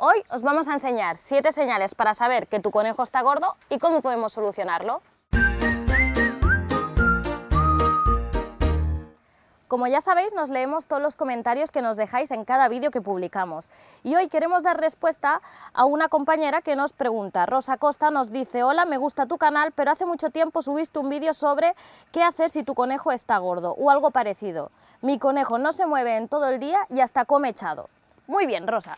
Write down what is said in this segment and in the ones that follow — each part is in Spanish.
Hoy os vamos a enseñar 7 señales para saber que tu conejo está gordo y cómo podemos solucionarlo. Como ya sabéis, nos leemos todos los comentarios que nos dejáis en cada vídeo que publicamos. Y hoy queremos dar respuesta a una compañera que nos pregunta. Rosa Costa nos dice, hola, me gusta tu canal, pero hace mucho tiempo subiste un vídeo sobre qué hacer si tu conejo está gordo o algo parecido. Mi conejo no se mueve en todo el día y hasta come echado. Muy bien, Rosa.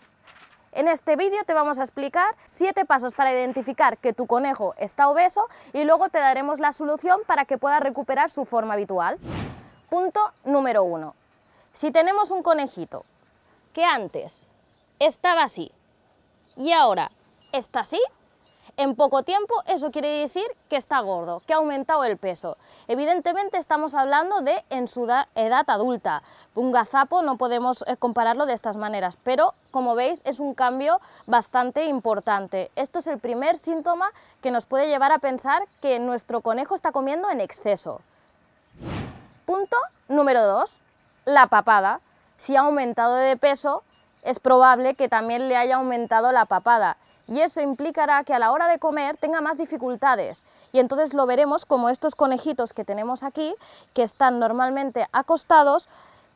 En este vídeo te vamos a explicar 7 pasos para identificar que tu conejo está obeso y luego te daremos la solución para que pueda recuperar su forma habitual. Punto número uno. Si tenemos un conejito que antes estaba así y ahora está así, en poco tiempo eso quiere decir que está gordo, que ha aumentado el peso. Evidentemente estamos hablando de en su edad adulta. Un gazapo no podemos eh, compararlo de estas maneras, pero como veis es un cambio bastante importante. Esto es el primer síntoma que nos puede llevar a pensar que nuestro conejo está comiendo en exceso. Punto número 2, la papada. Si ha aumentado de peso, es probable que también le haya aumentado la papada y eso implicará que a la hora de comer tenga más dificultades y entonces lo veremos como estos conejitos que tenemos aquí, que están normalmente acostados,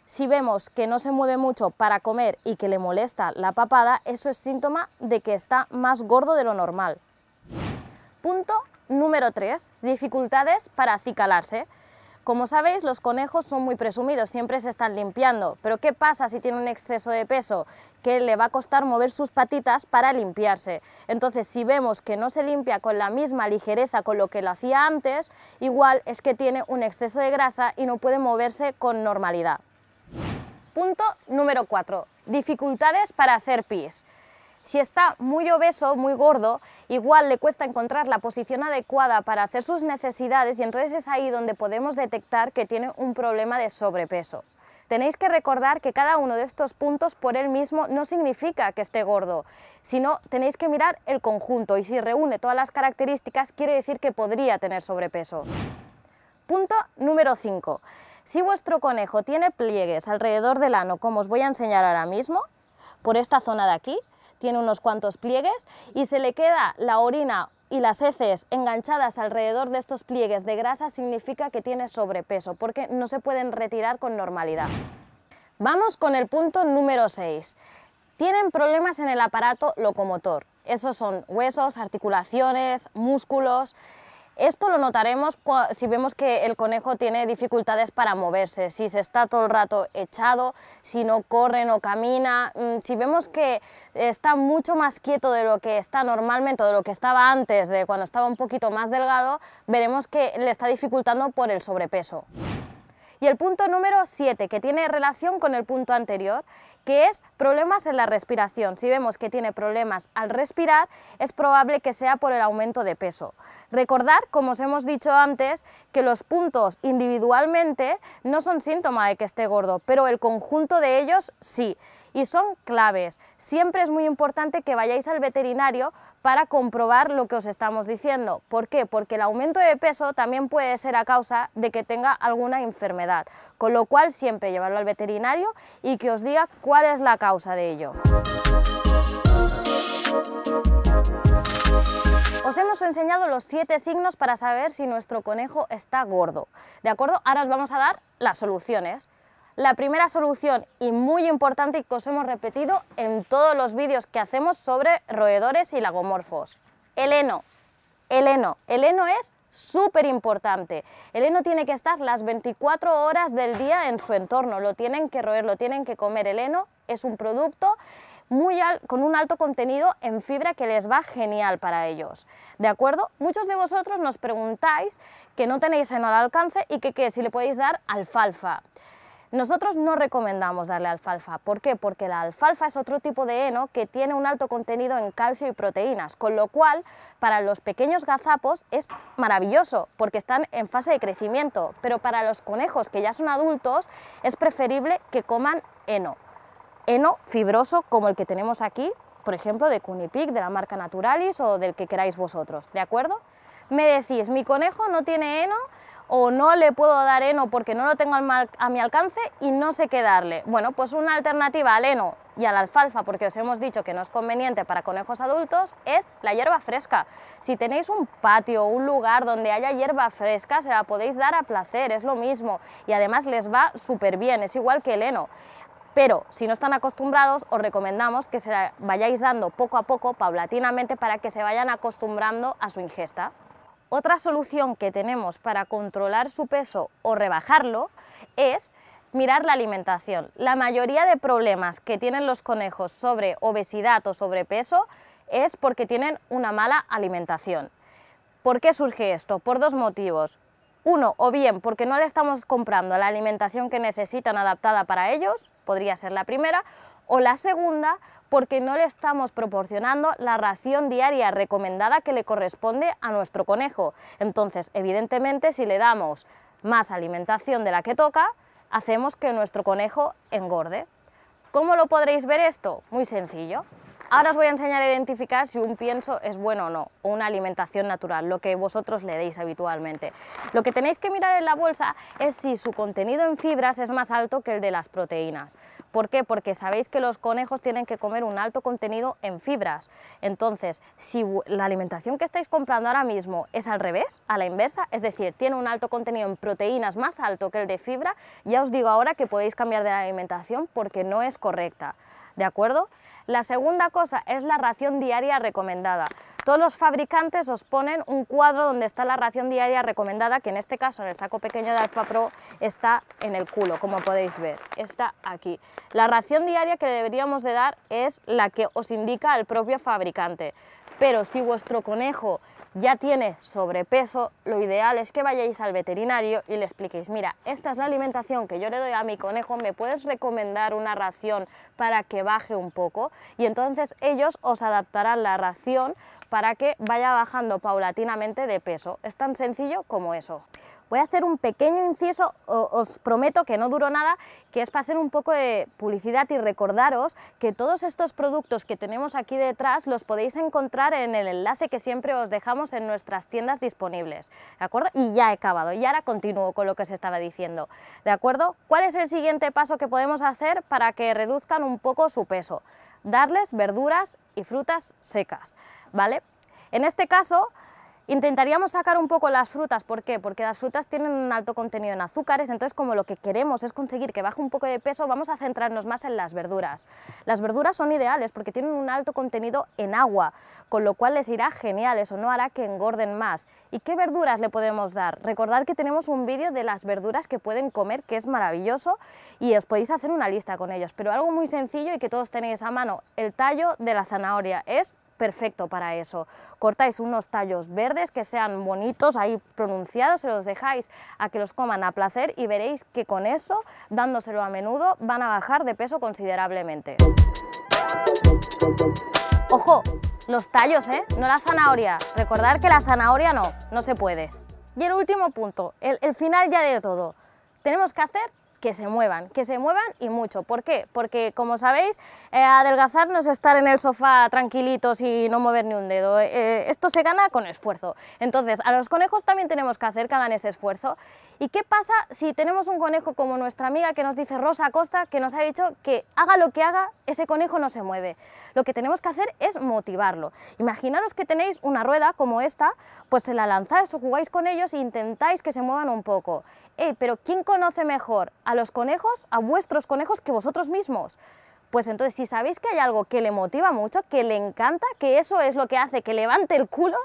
si vemos que no se mueve mucho para comer y que le molesta la papada, eso es síntoma de que está más gordo de lo normal. Punto número 3. Dificultades para acicalarse. Como sabéis, los conejos son muy presumidos, siempre se están limpiando, pero ¿qué pasa si tiene un exceso de peso? Que le va a costar mover sus patitas para limpiarse. Entonces, si vemos que no se limpia con la misma ligereza con lo que lo hacía antes, igual es que tiene un exceso de grasa y no puede moverse con normalidad. Punto número 4. Dificultades para hacer pis. Si está muy obeso, muy gordo, igual le cuesta encontrar la posición adecuada para hacer sus necesidades y entonces es ahí donde podemos detectar que tiene un problema de sobrepeso. Tenéis que recordar que cada uno de estos puntos por él mismo no significa que esté gordo, sino tenéis que mirar el conjunto y si reúne todas las características quiere decir que podría tener sobrepeso. Punto número 5. Si vuestro conejo tiene pliegues alrededor del ano, como os voy a enseñar ahora mismo, por esta zona de aquí, tiene unos cuantos pliegues y se le queda la orina y las heces enganchadas alrededor de estos pliegues de grasa significa que tiene sobrepeso porque no se pueden retirar con normalidad. Vamos con el punto número 6. Tienen problemas en el aparato locomotor. Esos son huesos, articulaciones, músculos. Esto lo notaremos si vemos que el conejo tiene dificultades para moverse, si se está todo el rato echado, si no corre, no camina, mm, si vemos que está mucho más quieto de lo que está normalmente de lo que estaba antes, de cuando estaba un poquito más delgado, veremos que le está dificultando por el sobrepeso. Y el punto número 7, que tiene relación con el punto anterior, que es problemas en la respiración. Si vemos que tiene problemas al respirar, es probable que sea por el aumento de peso. Recordar, como os hemos dicho antes, que los puntos individualmente no son síntoma de que esté gordo, pero el conjunto de ellos sí y son claves. Siempre es muy importante que vayáis al veterinario para comprobar lo que os estamos diciendo. ¿Por qué? Porque el aumento de peso también puede ser a causa de que tenga alguna enfermedad, con lo cual siempre llevarlo al veterinario y que os diga cuál cuál es la causa de ello. Os hemos enseñado los siete signos para saber si nuestro conejo está gordo. ¿De acuerdo? Ahora os vamos a dar las soluciones. La primera solución y muy importante que os hemos repetido en todos los vídeos que hacemos sobre roedores y lagomorfos. El heno. El heno. El heno es súper importante. El heno tiene que estar las 24 horas del día en su entorno, lo tienen que roer, lo tienen que comer. El heno es un producto muy con un alto contenido en fibra que les va genial para ellos. ¿De acuerdo? Muchos de vosotros nos preguntáis que no tenéis heno al alcance y que si le podéis dar alfalfa. Nosotros no recomendamos darle alfalfa. ¿Por qué? Porque la alfalfa es otro tipo de heno que tiene un alto contenido en calcio y proteínas, con lo cual para los pequeños gazapos es maravilloso porque están en fase de crecimiento, pero para los conejos que ya son adultos es preferible que coman heno. Heno fibroso como el que tenemos aquí, por ejemplo, de Cunipic, de la marca Naturalis o del que queráis vosotros, ¿de acuerdo? Me decís, mi conejo no tiene heno, o no le puedo dar heno porque no lo tengo a mi alcance y no sé qué darle. Bueno, pues una alternativa al heno y a la alfalfa, porque os hemos dicho que no es conveniente para conejos adultos, es la hierba fresca. Si tenéis un patio, o un lugar donde haya hierba fresca, se la podéis dar a placer, es lo mismo. Y además les va súper bien, es igual que el heno. Pero si no están acostumbrados, os recomendamos que se la vayáis dando poco a poco, paulatinamente, para que se vayan acostumbrando a su ingesta. Otra solución que tenemos para controlar su peso o rebajarlo es mirar la alimentación. La mayoría de problemas que tienen los conejos sobre obesidad o sobrepeso es porque tienen una mala alimentación. ¿Por qué surge esto? Por dos motivos. Uno, o bien porque no le estamos comprando la alimentación que necesitan adaptada para ellos, podría ser la primera, o la segunda porque no le estamos proporcionando la ración diaria recomendada que le corresponde a nuestro conejo. Entonces, evidentemente, si le damos más alimentación de la que toca, hacemos que nuestro conejo engorde. ¿Cómo lo podréis ver esto? Muy sencillo. Ahora os voy a enseñar a identificar si un pienso es bueno o no, o una alimentación natural, lo que vosotros le deis habitualmente. Lo que tenéis que mirar en la bolsa es si su contenido en fibras es más alto que el de las proteínas. ¿Por qué? Porque sabéis que los conejos tienen que comer un alto contenido en fibras. Entonces, si la alimentación que estáis comprando ahora mismo es al revés, a la inversa, es decir, tiene un alto contenido en proteínas más alto que el de fibra, ya os digo ahora que podéis cambiar de alimentación porque no es correcta. ¿De acuerdo? La segunda cosa es la ración diaria recomendada. Todos los fabricantes os ponen un cuadro donde está la ración diaria recomendada, que en este caso en el saco pequeño de Alfa Pro está en el culo, como podéis ver, está aquí. La ración diaria que deberíamos de dar es la que os indica el propio fabricante, pero si vuestro conejo ya tiene sobrepeso, lo ideal es que vayáis al veterinario y le expliquéis, mira, esta es la alimentación que yo le doy a mi conejo, ¿me puedes recomendar una ración para que baje un poco? Y entonces ellos os adaptarán la ración para que vaya bajando paulatinamente de peso. Es tan sencillo como eso. Voy a hacer un pequeño inciso, os prometo que no duro nada, que es para hacer un poco de publicidad y recordaros que todos estos productos que tenemos aquí detrás los podéis encontrar en el enlace que siempre os dejamos en nuestras tiendas disponibles, ¿de acuerdo? Y ya he acabado, y ahora continúo con lo que se estaba diciendo, ¿de acuerdo? ¿Cuál es el siguiente paso que podemos hacer para que reduzcan un poco su peso? Darles verduras y frutas secas, ¿vale? En este caso, Intentaríamos sacar un poco las frutas, ¿por qué? Porque las frutas tienen un alto contenido en azúcares, entonces como lo que queremos es conseguir que baje un poco de peso, vamos a centrarnos más en las verduras. Las verduras son ideales porque tienen un alto contenido en agua, con lo cual les irá genial, eso no hará que engorden más. ¿Y qué verduras le podemos dar? Recordad que tenemos un vídeo de las verduras que pueden comer, que es maravilloso, y os podéis hacer una lista con ellos, pero algo muy sencillo y que todos tenéis a mano, el tallo de la zanahoria, es perfecto para eso. Cortáis unos tallos verdes que sean bonitos, ahí pronunciados, se los dejáis a que los coman a placer y veréis que con eso, dándoselo a menudo, van a bajar de peso considerablemente. ¡Ojo! Los tallos, ¿eh? No la zanahoria. Recordar que la zanahoria no, no se puede. Y el último punto, el, el final ya de todo. Tenemos que hacer que se muevan, que se muevan y mucho. ¿Por qué? Porque, como sabéis, eh, adelgazar no es estar en el sofá tranquilitos y no mover ni un dedo. Eh, esto se gana con esfuerzo. Entonces, a los conejos también tenemos que hacer que hagan ese esfuerzo ¿Y qué pasa si tenemos un conejo como nuestra amiga que nos dice Rosa Costa, que nos ha dicho que haga lo que haga, ese conejo no se mueve? Lo que tenemos que hacer es motivarlo. Imaginaros que tenéis una rueda como esta, pues se la lanzáis o jugáis con ellos e intentáis que se muevan un poco. pero ¿quién conoce mejor a los conejos, a vuestros conejos, que vosotros mismos? Pues entonces, si sabéis que hay algo que le motiva mucho, que le encanta, que eso es lo que hace que levante el culo,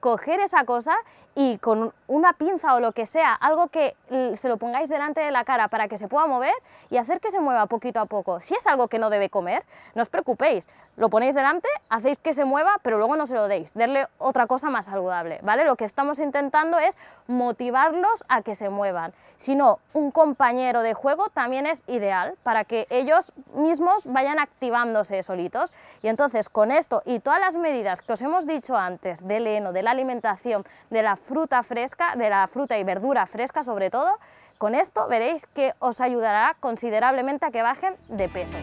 coger esa cosa y con una pinza o lo que sea, algo que se lo pongáis delante de la cara para que se pueda mover y hacer que se mueva poquito a poco. Si es algo que no debe comer, no os preocupéis, lo ponéis delante, hacéis que se mueva, pero luego no se lo deis, darle otra cosa más saludable, ¿vale? Lo que estamos intentando es motivarlos a que se muevan. Si no, un compañero de juego también es ideal para que ellos mismos vayan activándose solitos. Y entonces con esto y todas las medidas que os hemos dicho antes del heno, de la alimentación de la fruta fresca, de la fruta y verdura fresca sobre todo, con esto veréis que os ayudará considerablemente a que bajen de peso.